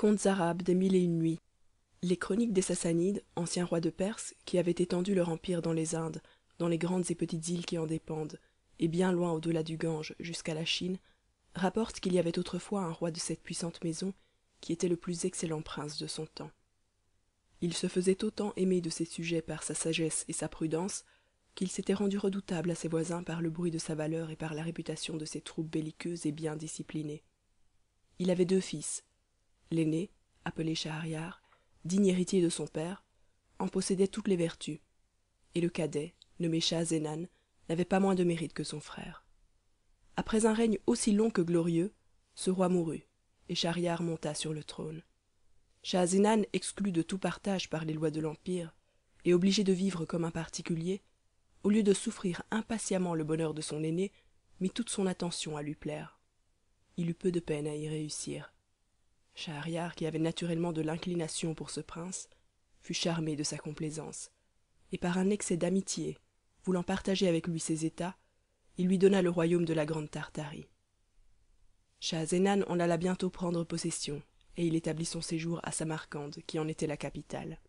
contes arabes des mille et une nuits les chroniques des sassanides anciens rois de perse qui avaient étendu leur empire dans les indes dans les grandes et petites îles qui en dépendent et bien loin au delà du gange jusqu'à la chine rapportent qu'il y avait autrefois un roi de cette puissante maison qui était le plus excellent prince de son temps il se faisait autant aimer de ses sujets par sa sagesse et sa prudence qu'il s'était rendu redoutable à ses voisins par le bruit de sa valeur et par la réputation de ses troupes belliqueuses et bien disciplinées il avait deux fils l'aîné appelé schahriar digne héritier de son père en possédait toutes les vertus et le cadet nommé schahzenan n'avait pas moins de mérite que son frère après un règne aussi long que glorieux ce roi mourut et schahriar monta sur le trône schahzenan exclu de tout partage par les lois de l'empire et obligé de vivre comme un particulier au lieu de souffrir impatiemment le bonheur de son aîné mit toute son attention à lui plaire il eut peu de peine à y réussir qui avait naturellement de l'inclination pour ce prince fut charmé de sa complaisance et par un excès d'amitié voulant partager avec lui ses états il lui donna le royaume de la grande tartarie schahzenan en alla bientôt prendre possession et il établit son séjour à samarcande qui en était la capitale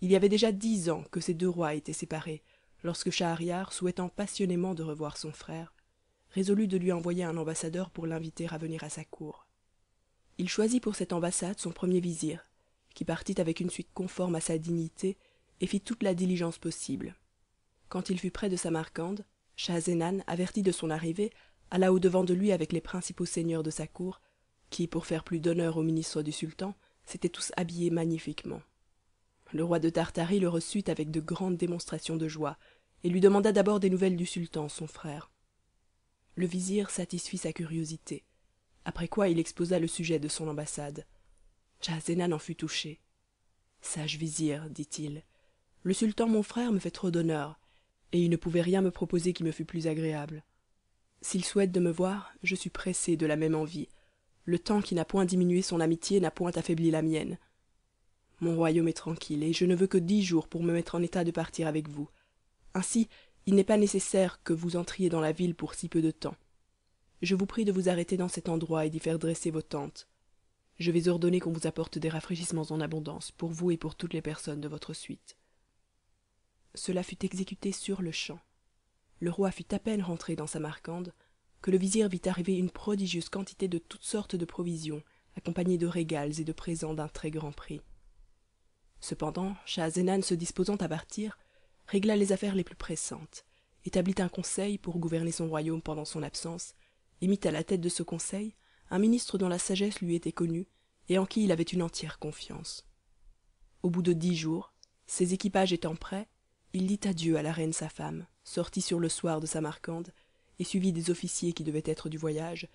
il y avait déjà dix ans que ces deux rois étaient séparés lorsque Shahriar, souhaitant passionnément de revoir son frère résolut de lui envoyer un ambassadeur pour l'inviter à venir à sa cour il choisit pour cette ambassade son premier vizir qui partit avec une suite conforme à sa dignité et fit toute la diligence possible quand il fut près de samarcande schahzenan averti de son arrivée alla au-devant de lui avec les principaux seigneurs de sa cour qui pour faire plus d'honneur au ministre du sultan s'étaient tous habillés magnifiquement le roi de tartarie le reçut avec de grandes démonstrations de joie et lui demanda d'abord des nouvelles du sultan son frère le vizir satisfit sa curiosité après quoi il exposa le sujet de son ambassade schahzenan en fut touché sage vizir dit-il le sultan mon frère me fait trop d'honneur et il ne pouvait rien me proposer qui me fût plus agréable s'il souhaite de me voir je suis pressé de la même envie le temps qui n'a point diminué son amitié n'a point affaibli la mienne mon royaume est tranquille et je ne veux que dix jours pour me mettre en état de partir avec vous ainsi il n'est pas nécessaire que vous entriez dans la ville pour si peu de temps je vous prie de vous arrêter dans cet endroit et d'y faire dresser vos tentes je vais ordonner qu'on vous apporte des rafraîchissements en abondance pour vous et pour toutes les personnes de votre suite cela fut exécuté sur-le-champ le roi fut à peine rentré dans sa samarcande que le vizir vit arriver une prodigieuse quantité de toutes sortes de provisions accompagnées de régals et de présents d'un très grand prix cependant schahzenan se disposant à partir régla les affaires les plus pressantes établit un conseil pour gouverner son royaume pendant son absence mit à la tête de ce conseil un ministre dont la sagesse lui était connue et en qui il avait une entière confiance au bout de dix jours ses équipages étant prêts il dit adieu à la reine sa femme sortit sur le soir de samarcande et suivi des officiers qui devaient être du voyage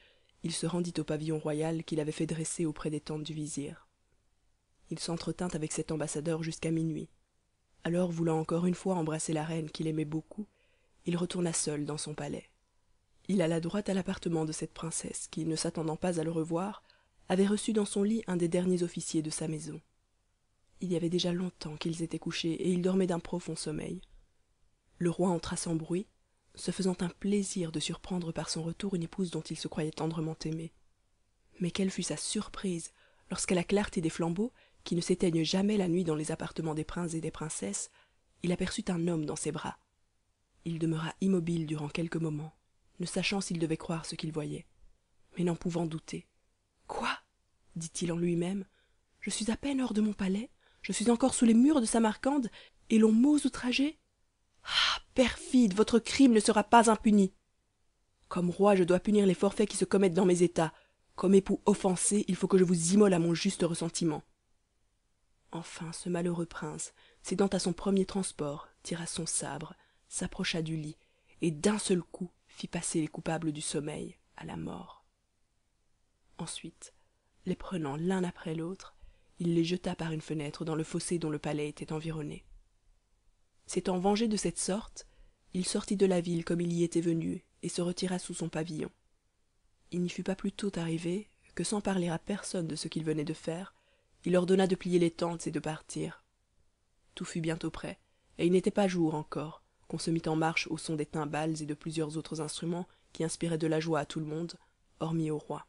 il se rendit au pavillon royal qu'il avait fait dresser auprès des tentes du vizir il s'entretint avec cet ambassadeur jusqu'à minuit alors voulant encore une fois embrasser la reine qu'il aimait beaucoup il retourna seul dans son palais il alla droit à l'appartement de cette princesse qui ne s'attendant pas à le revoir avait reçu dans son lit un des derniers officiers de sa maison il y avait déjà longtemps qu'ils étaient couchés et ils dormaient d'un profond sommeil le roi entra sans bruit se faisant un plaisir de surprendre par son retour une épouse dont il se croyait tendrement aimé mais quelle fut sa surprise lorsqu'à la clarté des flambeaux qui ne s'éteignent jamais la nuit dans les appartements des princes et des princesses il aperçut un homme dans ses bras il demeura immobile durant quelques moments ne sachant s'il devait croire ce qu'il voyait mais n'en pouvant douter quoi dit-il en lui-même je suis à peine hors de mon palais je suis encore sous les murs de samarcande et l'on m'ose outrager ah perfide votre crime ne sera pas impuni comme roi je dois punir les forfaits qui se commettent dans mes états comme époux offensé il faut que je vous immole à mon juste ressentiment enfin ce malheureux prince cédant à son premier transport tira son sabre s'approcha du lit et d'un seul coup fit passer les coupables du sommeil à la mort ensuite les prenant l'un après l'autre il les jeta par une fenêtre dans le fossé dont le palais était environné s'étant vengé de cette sorte il sortit de la ville comme il y était venu et se retira sous son pavillon il n'y fut pas plus tôt arrivé que sans parler à personne de ce qu'il venait de faire il ordonna de plier les tentes et de partir tout fut bientôt prêt et il n'était pas jour encore qu'on se mit en marche au son des timbales et de plusieurs autres instruments qui inspiraient de la joie à tout le monde hormis au roi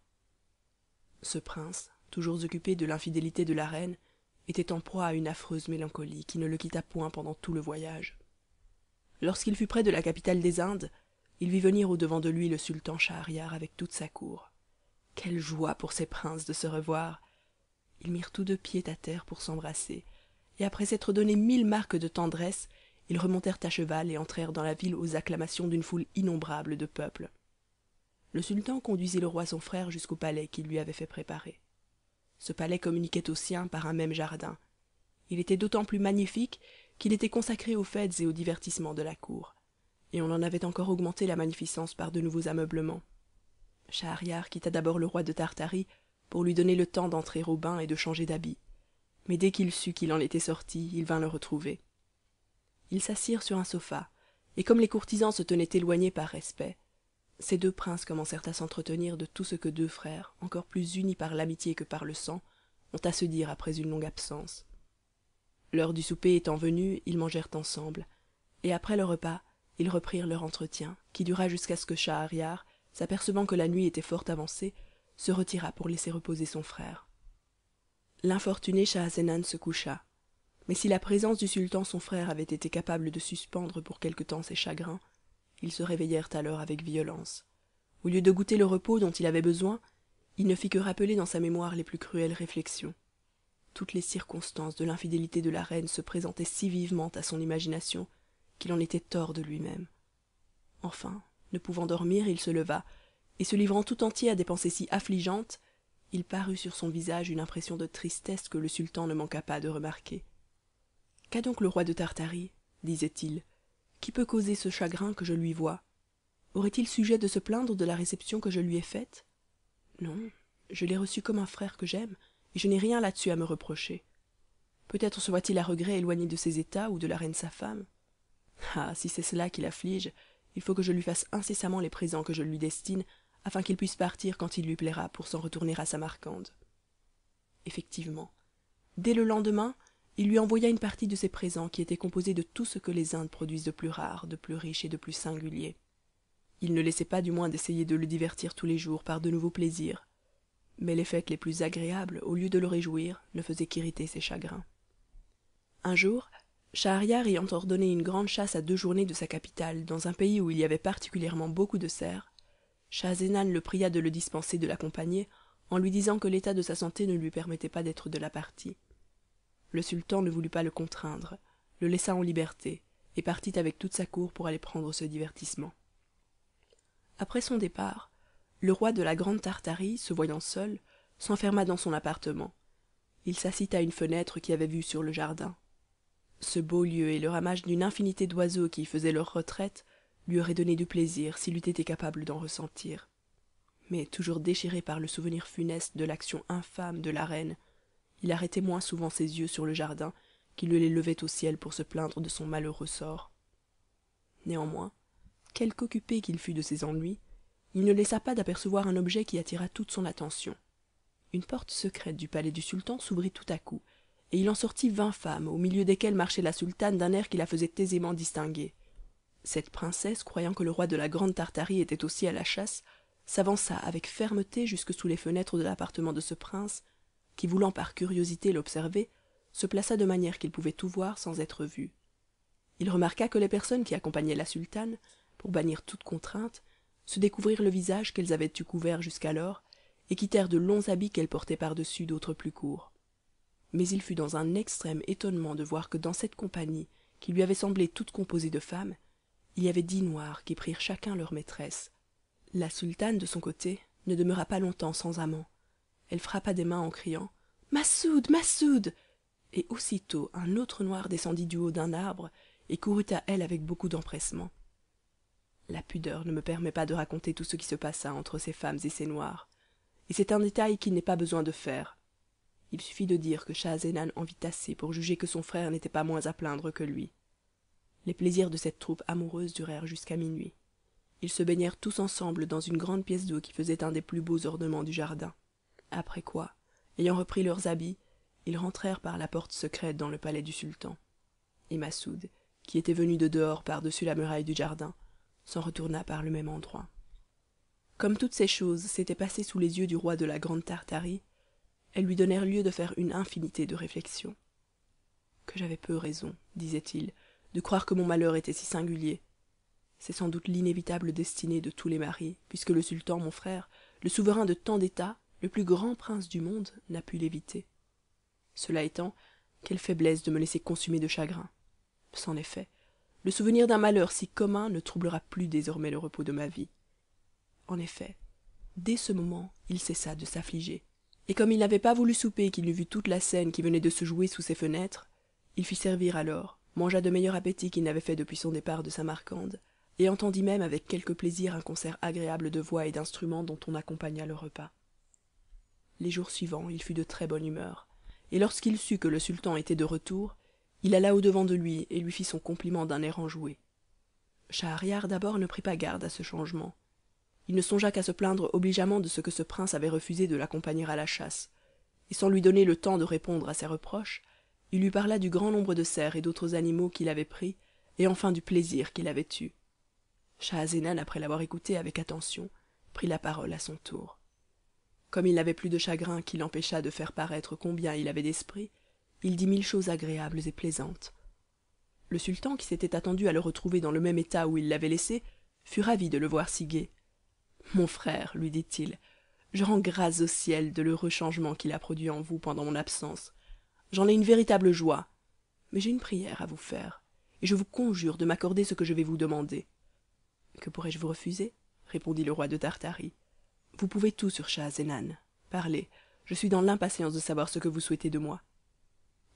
ce prince toujours occupé de l'infidélité de la reine était en proie à une affreuse mélancolie qui ne le quitta point pendant tout le voyage lorsqu'il fut près de la capitale des indes il vit venir au-devant de lui le sultan schahriar avec toute sa cour quelle joie pour ces princes de se revoir ils mirent tous deux pieds à terre pour s'embrasser et après s'être donné mille marques de tendresse ils remontèrent à cheval et entrèrent dans la ville aux acclamations d'une foule innombrable de peuples. le sultan conduisit le roi son frère jusqu'au palais qu'il lui avait fait préparer ce palais communiquait au siens par un même jardin il était d'autant plus magnifique qu'il était consacré aux fêtes et aux divertissements de la cour et on en avait encore augmenté la magnificence par de nouveaux ameublements schahriar quitta d'abord le roi de tartarie pour lui donner le temps d'entrer au bain et de changer d'habit mais dès qu'il sut qu'il en était sorti il vint le retrouver ils s'assirent sur un sofa et comme les courtisans se tenaient éloignés par respect ces deux princes commencèrent à s'entretenir de tout ce que deux frères encore plus unis par l'amitié que par le sang ont à se dire après une longue absence l'heure du souper étant venue ils mangèrent ensemble et après le repas ils reprirent leur entretien qui dura jusqu'à ce que schahriar s'apercevant que la nuit était fort avancée se retira pour laisser reposer son frère L'infortuné schahzenan se coucha mais si la présence du sultan son frère avait été capable de suspendre pour quelque temps ses chagrins ils se réveillèrent alors avec violence au lieu de goûter le repos dont il avait besoin il ne fit que rappeler dans sa mémoire les plus cruelles réflexions toutes les circonstances de l'infidélité de la reine se présentaient si vivement à son imagination qu'il en était tort de lui-même enfin ne pouvant dormir il se leva et se livrant tout entier à des pensées si affligeantes il parut sur son visage une impression de tristesse que le sultan ne manqua pas de remarquer qu'a donc le roi de tartarie disait-il qui peut causer ce chagrin que je lui vois aurait-il sujet de se plaindre de la réception que je lui ai faite non je l'ai reçu comme un frère que j'aime et je n'ai rien là-dessus à me reprocher peut-être se voit-il à regret éloigné de ses états ou de la reine sa femme ah si c'est cela qui l'afflige il faut que je lui fasse incessamment les présents que je lui destine afin qu'il puisse partir quand il lui plaira pour s'en retourner à samarcande effectivement dès le lendemain il lui envoya une partie de ses présents qui étaient composés de tout ce que les indes produisent de plus rare de plus riche et de plus singulier il ne laissait pas du moins d'essayer de le divertir tous les jours par de nouveaux plaisirs mais les fêtes les plus agréables au lieu de le réjouir ne faisaient qu'irriter ses chagrins un jour schahriar ayant ordonné une grande chasse à deux journées de sa capitale dans un pays où il y avait particulièrement beaucoup de cerfs schahzenan le pria de le dispenser de l'accompagner en lui disant que l'état de sa santé ne lui permettait pas d'être de la partie le sultan ne voulut pas le contraindre le laissa en liberté et partit avec toute sa cour pour aller prendre ce divertissement après son départ le roi de la grande tartarie se voyant seul s'enferma dans son appartement il s'assit à une fenêtre qui avait vue sur le jardin ce beau lieu et le ramage d'une infinité d'oiseaux qui y faisaient leur retraite lui auraient donné du plaisir s'il eût été capable d'en ressentir mais toujours déchiré par le souvenir funeste de l'action infâme de la reine il arrêtait moins souvent ses yeux sur le jardin qu'il ne les levait au ciel pour se plaindre de son malheureux sort néanmoins quelque occupé qu'il fût de ses ennuis il ne laissa pas d'apercevoir un objet qui attira toute son attention une porte secrète du palais du sultan s'ouvrit tout à coup et il en sortit vingt femmes au milieu desquelles marchait la sultane d'un air qui la faisait aisément distinguer cette princesse croyant que le roi de la grande tartarie était aussi à la chasse s'avança avec fermeté jusque sous les fenêtres de l'appartement de ce prince qui voulant par curiosité l'observer se plaça de manière qu'il pouvait tout voir sans être vu il remarqua que les personnes qui accompagnaient la sultane pour bannir toute contrainte se découvrirent le visage qu'elles avaient eu couvert jusqu'alors et quittèrent de longs habits qu'elles portaient par-dessus d'autres plus courts mais il fut dans un extrême étonnement de voir que dans cette compagnie qui lui avait semblé toute composée de femmes il y avait dix noirs qui prirent chacun leur maîtresse la sultane de son côté ne demeura pas longtemps sans amant elle frappa des mains en criant massoud massoud et aussitôt un autre noir descendit du haut d'un arbre et courut à elle avec beaucoup d'empressement la pudeur ne me permet pas de raconter tout ce qui se passa entre ces femmes et ces noirs et c'est un détail qu'il n'est pas besoin de faire il suffit de dire que schahzenan en vit assez pour juger que son frère n'était pas moins à plaindre que lui les plaisirs de cette troupe amoureuse durèrent jusqu'à minuit ils se baignèrent tous ensemble dans une grande pièce d'eau qui faisait un des plus beaux ornements du jardin après quoi ayant repris leurs habits ils rentrèrent par la porte secrète dans le palais du sultan et massoud qui était venu de dehors par-dessus la muraille du jardin s'en retourna par le même endroit comme toutes ces choses s'étaient passées sous les yeux du roi de la grande tartarie elles lui donnèrent lieu de faire une infinité de réflexions que j'avais peu raison disait-il de croire que mon malheur était si singulier c'est sans doute l'inévitable destinée de tous les maris puisque le sultan mon frère le souverain de tant d'états le plus grand prince du monde n'a pu l'éviter cela étant quelle faiblesse de me laisser consumer de chagrin c'en est fait le souvenir d'un malheur si commun ne troublera plus désormais le repos de ma vie en effet dès ce moment il cessa de s'affliger et comme il n'avait pas voulu souper qu'il n'eût vu toute la scène qui venait de se jouer sous ses fenêtres il fit servir alors mangea de meilleur appétit qu'il n'avait fait depuis son départ de samarcande et entendit même avec quelque plaisir un concert agréable de voix et d'instruments dont on accompagna le repas les jours suivants il fut de très-bonne humeur et lorsqu'il sut que le sultan était de retour il alla au-devant de lui et lui fit son compliment d'un air enjoué schahriar d'abord ne prit pas garde à ce changement il ne songea qu'à se plaindre obligeamment de ce que ce prince avait refusé de l'accompagner à la chasse et sans lui donner le temps de répondre à ses reproches il lui parla du grand nombre de cerfs et d'autres animaux qu'il avait pris et enfin du plaisir qu'il avait eu schahzenan après l'avoir écouté avec attention prit la parole à son tour comme il n'avait plus de chagrin qui l'empêcha de faire paraître combien il avait d'esprit il dit mille choses agréables et plaisantes le sultan qui s'était attendu à le retrouver dans le même état où il l'avait laissé fut ravi de le voir si gai mon frère lui dit-il je rends grâce au ciel de l'heureux changement qu'il a produit en vous pendant mon absence j'en ai une véritable joie mais j'ai une prière à vous faire et je vous conjure de m'accorder ce que je vais vous demander que pourrais-je vous refuser répondit le roi de tartarie vous pouvez tout sur schahzenan parlez je suis dans l'impatience de savoir ce que vous souhaitez de moi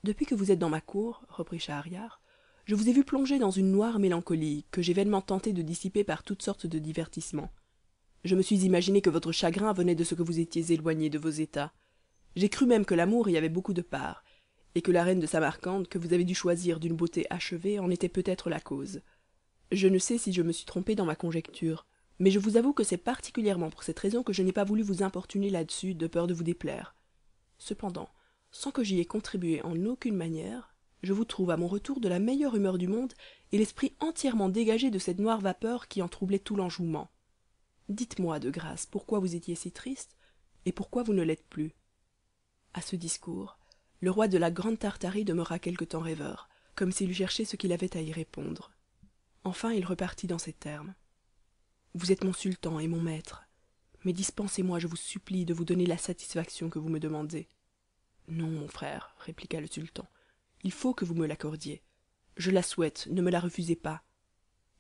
depuis que vous êtes dans ma cour reprit schahriar je vous ai vu plonger dans une noire mélancolie que j'ai vainement tenté de dissiper par toutes sortes de divertissements je me suis imaginé que votre chagrin venait de ce que vous étiez éloigné de vos états j'ai cru même que l'amour y avait beaucoup de part et que la reine de samarcande que vous avez dû choisir d'une beauté achevée en était peut-être la cause je ne sais si je me suis trompé dans ma conjecture mais je vous avoue que c'est particulièrement pour cette raison que je n'ai pas voulu vous importuner là-dessus de peur de vous déplaire cependant sans que j'y aie contribué en aucune manière je vous trouve à mon retour de la meilleure humeur du monde et l'esprit entièrement dégagé de cette noire vapeur qui en troublait tout l'enjouement dites-moi de grâce pourquoi vous étiez si triste et pourquoi vous ne l'êtes plus À ce discours le roi de la grande tartarie demeura quelque temps rêveur comme s'il eût cherché ce qu'il avait à y répondre enfin il repartit dans ces termes vous êtes mon sultan et mon maître mais dispensez moi je vous supplie de vous donner la satisfaction que vous me demandez non mon frère répliqua le sultan il faut que vous me l'accordiez je la souhaite ne me la refusez pas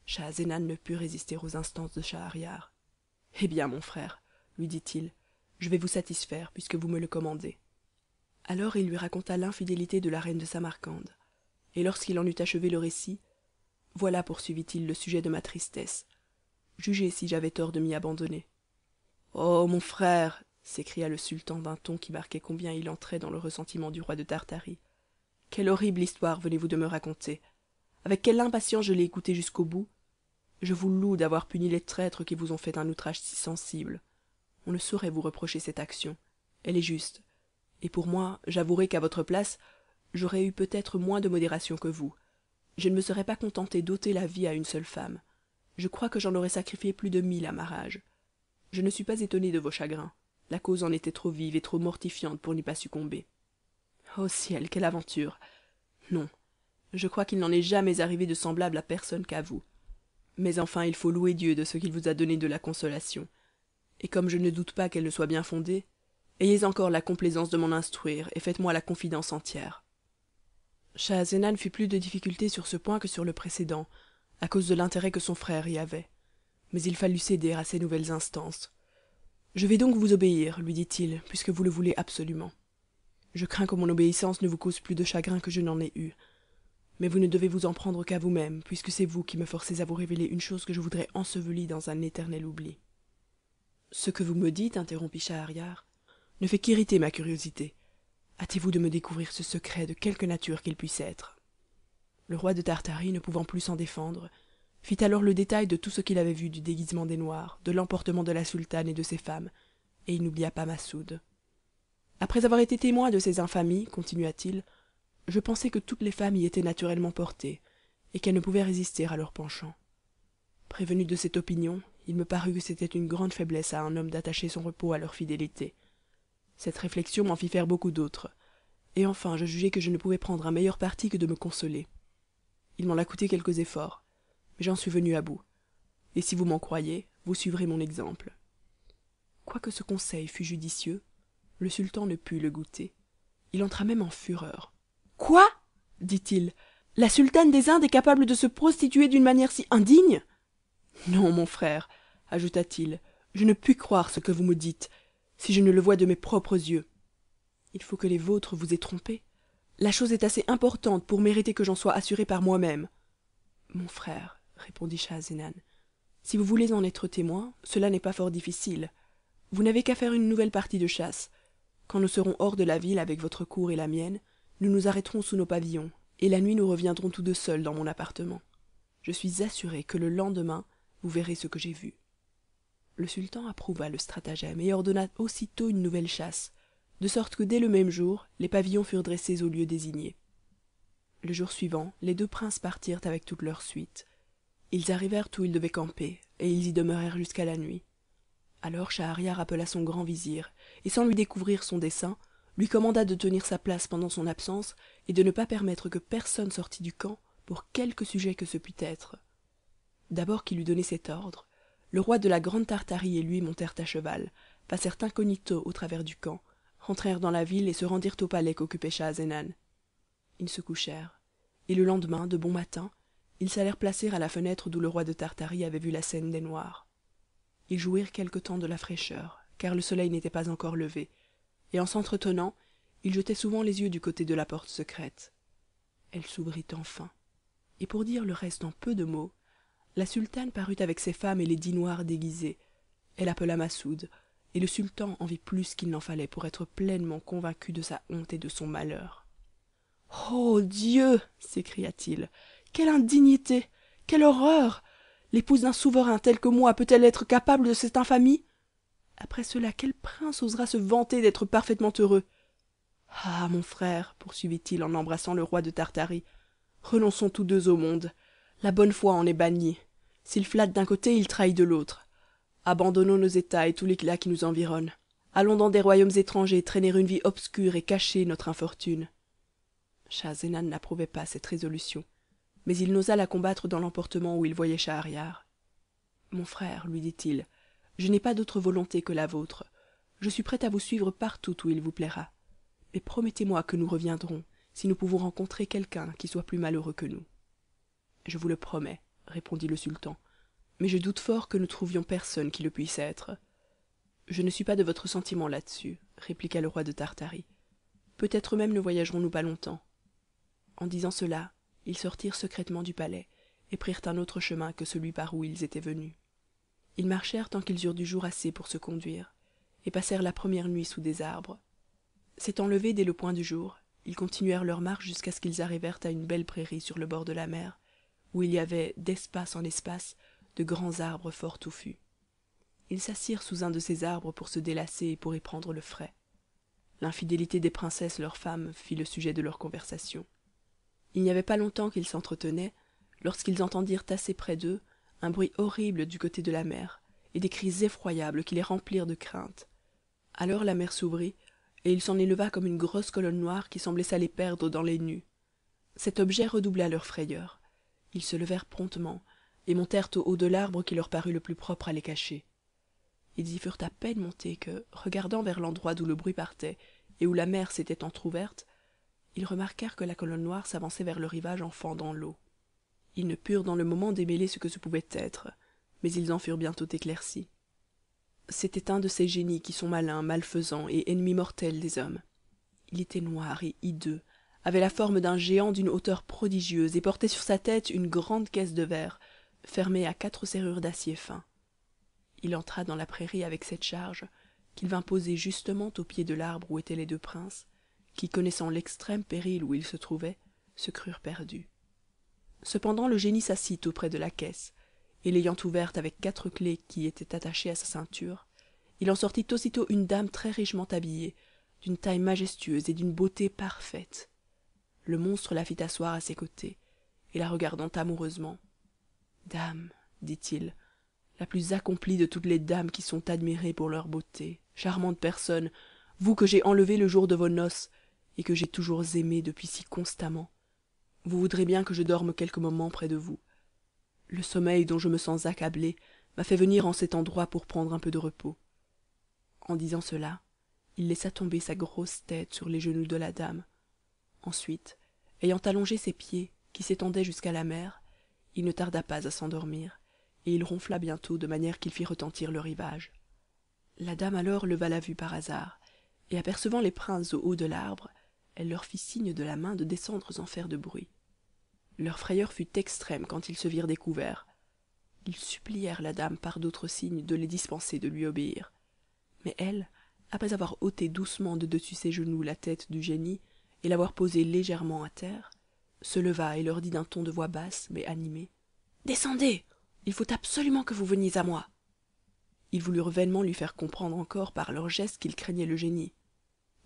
schahzenan ne put résister aux instances de schahriar eh bien mon frère lui dit-il je vais vous satisfaire puisque vous me le commandez alors il lui raconta l'infidélité de la reine de samarcande et lorsqu'il en eut achevé le récit voilà poursuivit-il le sujet de ma tristesse jugez si j'avais tort de m'y abandonner oh mon frère s'écria le sultan d'un ton qui marquait combien il entrait dans le ressentiment du roi de tartarie quelle horrible histoire venez-vous de me raconter avec quelle impatience je l'ai écoutée jusqu'au bout je vous loue d'avoir puni les traîtres qui vous ont fait un outrage si sensible on ne saurait vous reprocher cette action elle est juste et pour moi j'avouerai qu'à votre place j'aurais eu peut-être moins de modération que vous je ne me serais pas contenté d'ôter la vie à une seule femme je crois que j'en aurais sacrifié plus de mille à ma rage je ne suis pas étonné de vos chagrins la cause en était trop vive et trop mortifiante pour n'y pas succomber ô oh, ciel quelle aventure non je crois qu'il n'en est jamais arrivé de semblable à personne qu'à vous mais enfin il faut louer dieu de ce qu'il vous a donné de la consolation et comme je ne doute pas qu'elle ne soit bien fondée ayez encore la complaisance de m'en instruire et faites-moi la confidence entière schahzenan fit plus de difficulté sur ce point que sur le précédent à cause de l'intérêt que son frère y avait mais il fallut céder à ces nouvelles instances je vais donc vous obéir lui dit-il puisque vous le voulez absolument je crains que mon obéissance ne vous cause plus de chagrin que je n'en ai eu mais vous ne devez vous en prendre qu'à vous-même puisque c'est vous qui me forcez à vous révéler une chose que je voudrais ensevelie dans un éternel oubli ce que vous me dites interrompit schahriar ne fait qu'irriter ma curiosité hâtez-vous de me découvrir ce secret de quelque nature qu'il puisse être le roi de tartarie ne pouvant plus s'en défendre fit alors le détail de tout ce qu'il avait vu du déguisement des noirs de l'emportement de la sultane et de ses femmes et il n'oublia pas massoud après avoir été témoin de ces infamies continua-t-il je pensais que toutes les femmes y étaient naturellement portées et qu'elles ne pouvaient résister à leur penchant prévenu de cette opinion il me parut que c'était une grande faiblesse à un homme d'attacher son repos à leur fidélité cette réflexion m'en fit faire beaucoup d'autres et enfin je jugeai que je ne pouvais prendre un meilleur parti que de me consoler il m'en a coûté quelques efforts mais j'en suis venu à bout et si vous m'en croyez vous suivrez mon exemple quoique ce conseil fût judicieux le sultan ne put le goûter il entra même en fureur quoi dit-il la sultane des indes est capable de se prostituer d'une manière si indigne non mon frère ajouta-t-il je ne puis croire ce que vous me dites si je ne le vois de mes propres yeux il faut que les vôtres vous aient trompé la chose est assez importante pour mériter que j'en sois assuré par moi-même mon frère répondit schahzenan si vous voulez en être témoin cela n'est pas fort difficile vous n'avez qu'à faire une nouvelle partie de chasse quand nous serons hors de la ville avec votre cour et la mienne nous nous arrêterons sous nos pavillons et la nuit nous reviendrons tous deux seuls dans mon appartement je suis assuré que le lendemain vous verrez ce que j'ai vu le sultan approuva le stratagème et ordonna aussitôt une nouvelle chasse de sorte que dès le même jour les pavillons furent dressés au lieu désigné le jour suivant les deux princes partirent avec toute leur suite ils arrivèrent où ils devaient camper et ils y demeurèrent jusqu'à la nuit alors schahriar appela son grand vizir et sans lui découvrir son dessein lui commanda de tenir sa place pendant son absence et de ne pas permettre que personne sortît du camp pour quelque sujet que ce pût être d'abord qu'il eut donné cet ordre le roi de la grande tartarie et lui montèrent à cheval passèrent incognito au travers du camp rentrèrent dans la ville et se rendirent au palais qu'occupait schahzenan ils se couchèrent et le lendemain de bon matin ils s'allèrent placer à la fenêtre d'où le roi de tartarie avait vu la scène des noirs ils jouirent quelque temps de la fraîcheur car le soleil n'était pas encore levé et en s'entretenant ils jetaient souvent les yeux du côté de la porte secrète elle s'ouvrit enfin et pour dire le reste en peu de mots la sultane parut avec ses femmes et les dix noirs déguisés elle appela massoud et le sultan en vit plus qu'il n'en fallait pour être pleinement convaincu de sa honte et de son malheur Oh dieu s'écria-t-il quelle indignité quelle horreur l'épouse d'un souverain tel que moi peut-elle être capable de cette infamie après cela quel prince osera se vanter d'être parfaitement heureux ah mon frère poursuivit-il en embrassant le roi de tartarie renonçons tous deux au monde la bonne foi en est bannie s'il flatte d'un côté il trahit de l'autre abandonnons nos états et tout l'éclat qui nous environne allons dans des royaumes étrangers traîner une vie obscure et cacher notre infortune schahzenan n'approuvait pas cette résolution mais il n'osa la combattre dans l'emportement où il voyait Shahriar. — mon frère lui dit-il je n'ai pas d'autre volonté que la vôtre je suis prêt à vous suivre partout où il vous plaira mais promettez-moi que nous reviendrons si nous pouvons rencontrer quelqu'un qui soit plus malheureux que nous je vous le promets répondit le sultan mais je doute fort que nous trouvions personne qui le puisse être je ne suis pas de votre sentiment là-dessus répliqua le roi de tartarie peut-être même ne voyagerons nous pas longtemps en disant cela ils sortirent secrètement du palais et prirent un autre chemin que celui par où ils étaient venus ils marchèrent tant qu'ils eurent du jour assez pour se conduire et passèrent la première nuit sous des arbres s'étant levés dès le point du jour ils continuèrent leur marche jusqu'à ce qu'ils arrivèrent à une belle prairie sur le bord de la mer où il y avait d'espace en espace de grands arbres fort touffus ils s'assirent sous un de ces arbres pour se délasser et pour y prendre le frais l'infidélité des princesses leurs femmes fit le sujet de leur conversation il n'y avait pas longtemps qu'ils s'entretenaient lorsqu'ils entendirent assez près d'eux un bruit horrible du côté de la mer et des cris effroyables qui les remplirent de crainte alors la mer s'ouvrit et il s'en éleva comme une grosse colonne noire qui semblait s'aller perdre dans les nues cet objet redoubla leur frayeur ils se levèrent promptement et montèrent au haut de l'arbre qui leur parut le plus propre à les cacher ils y furent à peine montés que regardant vers l'endroit d'où le bruit partait et où la mer s'était entr'ouverte ils remarquèrent que la colonne noire s'avançait vers le rivage en fendant l'eau ils ne purent dans le moment démêler ce que ce pouvait être mais ils en furent bientôt éclaircis c'était un de ces génies qui sont malins malfaisants et ennemis mortels des hommes il était noir et hideux avait la forme d'un géant d'une hauteur prodigieuse et portait sur sa tête une grande caisse de verre fermée à quatre serrures d'acier fin il entra dans la prairie avec cette charge qu'il vint poser justement au pied de l'arbre où étaient les deux princes qui connaissant l'extrême péril où ils se trouvaient se crurent perdus cependant le génie s'assit auprès de la caisse et l'ayant ouverte avec quatre clefs qui étaient attachées à sa ceinture il en sortit aussitôt une dame très richement habillée d'une taille majestueuse et d'une beauté parfaite le monstre la fit asseoir à ses côtés et la regardant amoureusement dame dit-il la plus accomplie de toutes les dames qui sont admirées pour leur beauté charmante personne vous que j'ai enlevée le jour de vos noces et que j'ai toujours aimée depuis si constamment vous voudrez bien que je dorme quelques moments près de vous le sommeil dont je me sens accablé m'a fait venir en cet endroit pour prendre un peu de repos en disant cela il laissa tomber sa grosse tête sur les genoux de la dame ensuite ayant allongé ses pieds qui s'étendaient jusqu'à la mer il ne tarda pas à s'endormir et il ronfla bientôt de manière qu'il fit retentir le rivage la dame alors leva la vue par hasard et apercevant les princes au haut de l'arbre elle leur fit signe de la main de descendre sans faire de bruit leur frayeur fut extrême quand ils se virent découverts ils supplièrent la dame par d'autres signes de les dispenser de lui obéir mais elle après avoir ôté doucement de dessus ses genoux la tête du génie et l'avoir posée légèrement à terre se leva et leur dit d'un ton de voix basse mais animé descendez il faut absolument que vous veniez à moi ils voulurent vainement lui faire comprendre encore par leurs gestes qu'ils craignaient le génie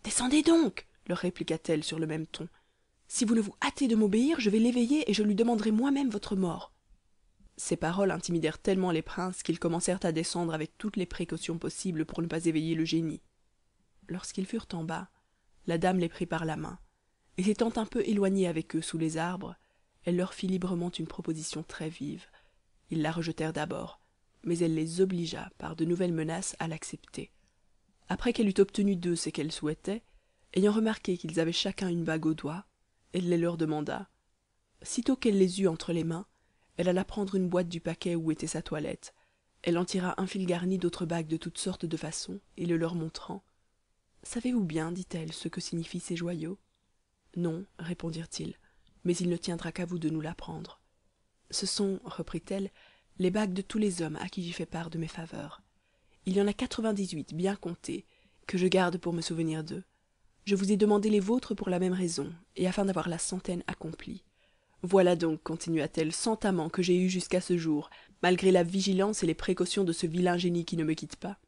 descendez donc leur répliqua t elle sur le même ton si vous ne vous hâtez de m'obéir je vais l'éveiller et je lui demanderai moi-même votre mort ces paroles intimidèrent tellement les princes qu'ils commencèrent à descendre avec toutes les précautions possibles pour ne pas éveiller le génie lorsqu'ils furent en bas la dame les prit par la main et s'étant un peu éloignée avec eux sous les arbres elle leur fit librement une proposition très vive ils la rejetèrent d'abord mais elle les obligea par de nouvelles menaces à l'accepter après qu'elle eut obtenu d'eux ce qu'elle souhaitait ayant remarqué qu'ils avaient chacun une bague au doigt elle les leur demanda sitôt qu'elle les eut entre les mains elle alla prendre une boîte du paquet où était sa toilette elle en tira un fil garni d'autres bagues de toutes sortes de façons et le leur montrant savez-vous bien dit-elle ce que signifient ces joyaux non répondirent-ils mais il ne tiendra qu'à vous de nous l'apprendre ce sont reprit-elle les bagues de tous les hommes à qui j'ai fait part de mes faveurs il y en a quatre-vingt-dix-huit bien comptées que je garde pour me souvenir d'eux je vous ai demandé les vôtres pour la même raison et afin d'avoir la centaine accomplie voilà donc continua-t-elle cent amants que j'ai eus jusqu'à ce jour malgré la vigilance et les précautions de ce vilain génie qui ne me quitte pas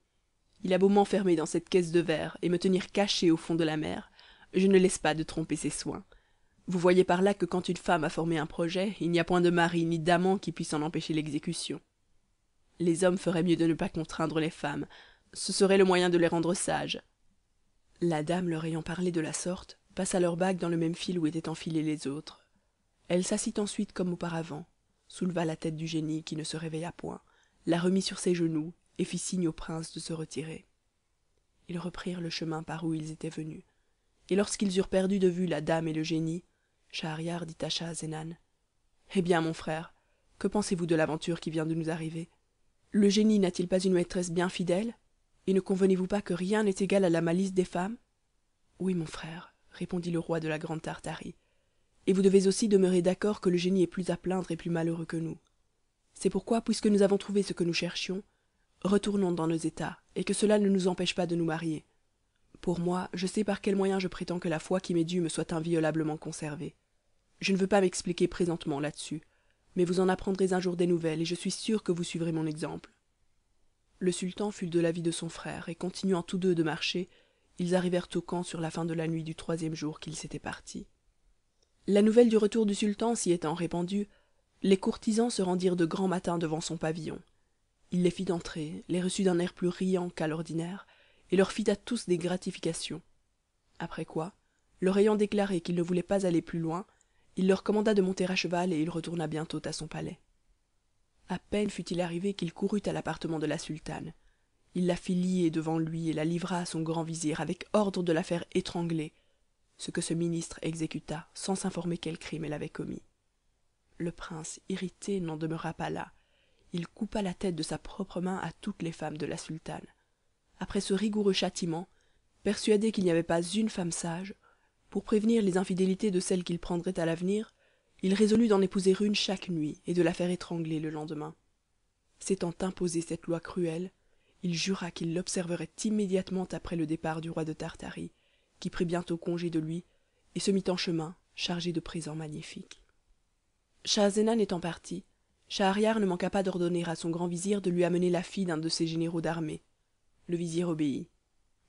il a beau m'enfermer dans cette caisse de verre et me tenir caché au fond de la mer je ne laisse pas de tromper ses soins vous voyez par là que quand une femme a formé un projet il n'y a point de mari ni d'amant qui puisse en empêcher l'exécution les hommes feraient mieux de ne pas contraindre les femmes ce serait le moyen de les rendre sages la dame leur ayant parlé de la sorte passa leur bague dans le même fil où étaient enfilées les autres elle s'assit ensuite comme auparavant souleva la tête du génie qui ne se réveilla point la remit sur ses genoux et fit signe au prince de se retirer ils reprirent le chemin par où ils étaient venus et lorsqu'ils eurent perdu de vue la dame et le génie schahriar dit à schahzenan eh bien mon frère que pensez-vous de l'aventure qui vient de nous arriver le génie n'a-t-il pas une maîtresse bien fidèle et ne convenez-vous pas que rien n'est égal à la malice des femmes oui mon frère répondit le roi de la grande tartarie et vous devez aussi demeurer d'accord que le génie est plus à plaindre et plus malheureux que nous c'est pourquoi puisque nous avons trouvé ce que nous cherchions retournons dans nos états et que cela ne nous empêche pas de nous marier pour moi je sais par quel moyen je prétends que la foi qui m'est due me soit inviolablement conservée je ne veux pas m'expliquer présentement là-dessus mais vous en apprendrez un jour des nouvelles et je suis sûr que vous suivrez mon exemple le sultan fut de l'avis de son frère et continuant tous deux de marcher ils arrivèrent au camp sur la fin de la nuit du troisième jour qu'ils s'étaient partis la nouvelle du retour du sultan s'y étant répandue les courtisans se rendirent de grand matin devant son pavillon il les fit entrer les reçut d'un air plus riant qu'à l'ordinaire et leur fit à tous des gratifications après quoi leur ayant déclaré qu'il ne voulait pas aller plus loin il leur commanda de monter à cheval et il retourna bientôt à son palais à peine fut-il arrivé qu'il courut à l'appartement de la sultane il la fit lier devant lui et la livra à son grand vizir avec ordre de la faire étrangler ce que ce ministre exécuta sans s'informer quel crime elle avait commis le prince irrité n'en demeura pas là il coupa la tête de sa propre main à toutes les femmes de la sultane après ce rigoureux châtiment persuadé qu'il n'y avait pas une femme sage pour prévenir les infidélités de celles qu'il prendrait à l'avenir il résolut d'en épouser une chaque nuit et de la faire étrangler le lendemain s'étant imposé cette loi cruelle il jura qu'il l'observerait immédiatement après le départ du roi de tartarie qui prit bientôt congé de lui et se mit en chemin chargé de présents magnifiques schahzenan étant parti Shahriar ne manqua pas d'ordonner à son grand vizir de lui amener la fille d'un de ses généraux d'armée le vizir obéit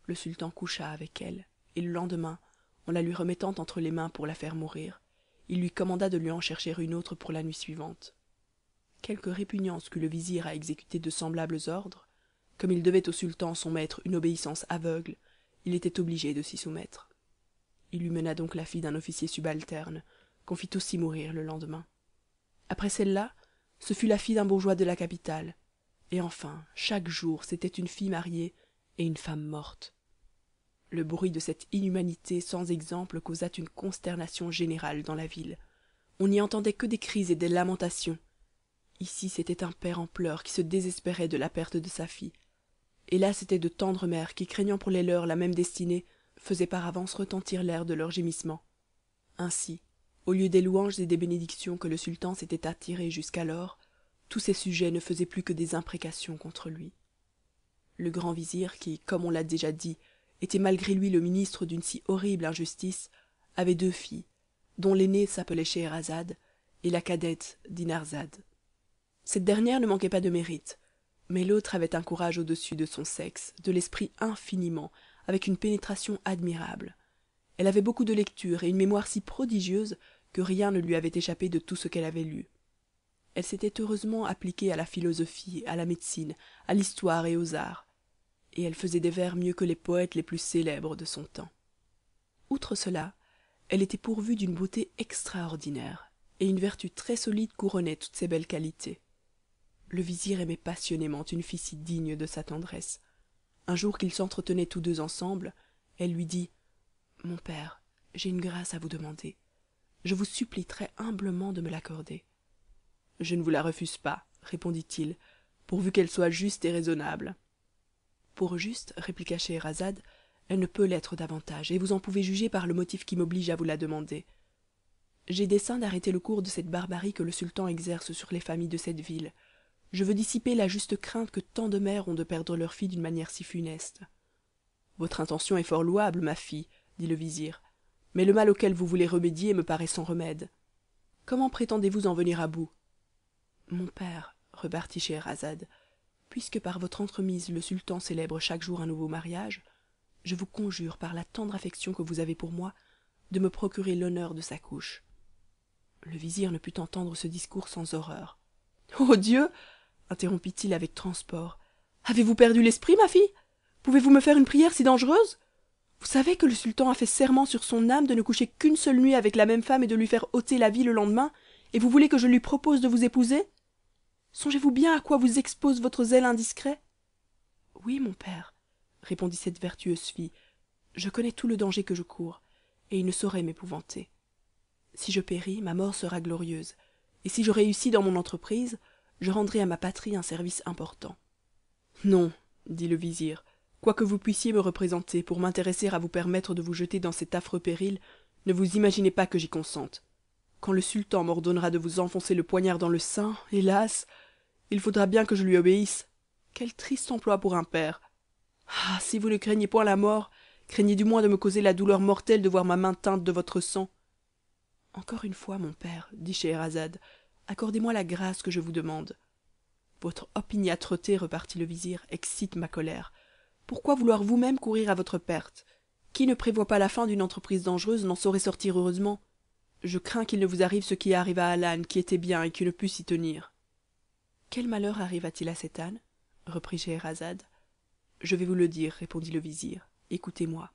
le sultan coucha avec elle et le lendemain en la lui remettant entre les mains pour la faire mourir il lui commanda de lui en chercher une autre pour la nuit suivante quelque répugnance qu'eût le vizir à exécuter de semblables ordres comme il devait au sultan son maître une obéissance aveugle il était obligé de s'y soumettre il lui mena donc la fille d'un officier subalterne qu'on fit aussi mourir le lendemain après celle-là ce fut la fille d'un bourgeois de la capitale et enfin chaque jour c'était une fille mariée et une femme morte le bruit de cette inhumanité sans exemple causa une consternation générale dans la ville on n'y entendait que des cris et des lamentations ici c'était un père en pleurs qui se désespérait de la perte de sa fille et là c'étaient de tendres mères qui craignant pour les leurs la même destinée faisaient par avance retentir l'air de leurs gémissements ainsi au lieu des louanges et des bénédictions que le sultan s'était attirées jusqu'alors tous ses sujets ne faisaient plus que des imprécations contre lui le grand vizir qui comme on l'a déjà dit était malgré lui le ministre d'une si horrible injustice avait deux filles dont l'aînée s'appelait scheherazade et la cadette dinarzade cette dernière ne manquait pas de mérite mais l'autre avait un courage au-dessus de son sexe de l'esprit infiniment avec une pénétration admirable elle avait beaucoup de lectures et une mémoire si prodigieuse que rien ne lui avait échappé de tout ce qu'elle avait lu elle s'était heureusement appliquée à la philosophie à la médecine à l'histoire et aux arts et elle faisait des vers mieux que les poètes les plus célèbres de son temps outre cela elle était pourvue d'une beauté extraordinaire et une vertu très solide couronnait toutes ses belles qualités le vizir aimait passionnément une fille si digne de sa tendresse un jour qu'ils s'entretenaient tous deux ensemble elle lui dit mon père j'ai une grâce à vous demander je vous supplie très humblement de me l'accorder je ne vous la refuse pas répondit-il pourvu qu'elle soit juste et raisonnable pour juste répliqua scheherazade elle ne peut l'être davantage et vous en pouvez juger par le motif qui m'oblige à vous la demander j'ai dessein d'arrêter le cours de cette barbarie que le sultan exerce sur les familles de cette ville je veux dissiper la juste crainte que tant de mères ont de perdre leurs filles d'une manière si funeste votre intention est fort louable ma fille dit le vizir mais le mal auquel vous voulez remédier me paraît sans remède comment prétendez-vous en venir à bout mon père repartit scheherazade puisque par votre entremise le sultan célèbre chaque jour un nouveau mariage je vous conjure par la tendre affection que vous avez pour moi de me procurer l'honneur de sa couche le vizir ne put entendre ce discours sans horreur ô oh dieu interrompit il avec transport avez-vous perdu l'esprit ma fille pouvez-vous me faire une prière si dangereuse vous savez que le sultan a fait serment sur son âme de ne coucher qu'une seule nuit avec la même femme et de lui faire ôter la vie le lendemain et vous voulez que je lui propose de vous épouser songez-vous bien à quoi vous expose votre zèle indiscret oui mon père répondit cette vertueuse fille je connais tout le danger que je cours et il ne saurait m'épouvanter si je péris ma mort sera glorieuse et si je réussis dans mon entreprise je rendrai à ma patrie un service important non dit le vizir quoi que vous puissiez me représenter pour m'intéresser à vous permettre de vous jeter dans cet affreux péril ne vous imaginez pas que j'y consente quand le sultan m'ordonnera de vous enfoncer le poignard dans le sein hélas il faudra bien que je lui obéisse quel triste emploi pour un père ah si vous ne craignez point la mort craignez du moins de me causer la douleur mortelle de voir ma main teinte de votre sang encore une fois mon père dit scheherazade accordez-moi la grâce que je vous demande votre opiniâtreté repartit le vizir excite ma colère pourquoi vouloir vous-même courir à votre perte qui ne prévoit pas la fin d'une entreprise dangereuse n'en saurait sortir heureusement je crains qu'il ne vous arrive ce qui arriva à l'âne qui était bien et qui ne put s'y tenir quel malheur arriva-t-il à cette âne reprit scheherazade je vais vous le dire répondit le vizir écoutez-moi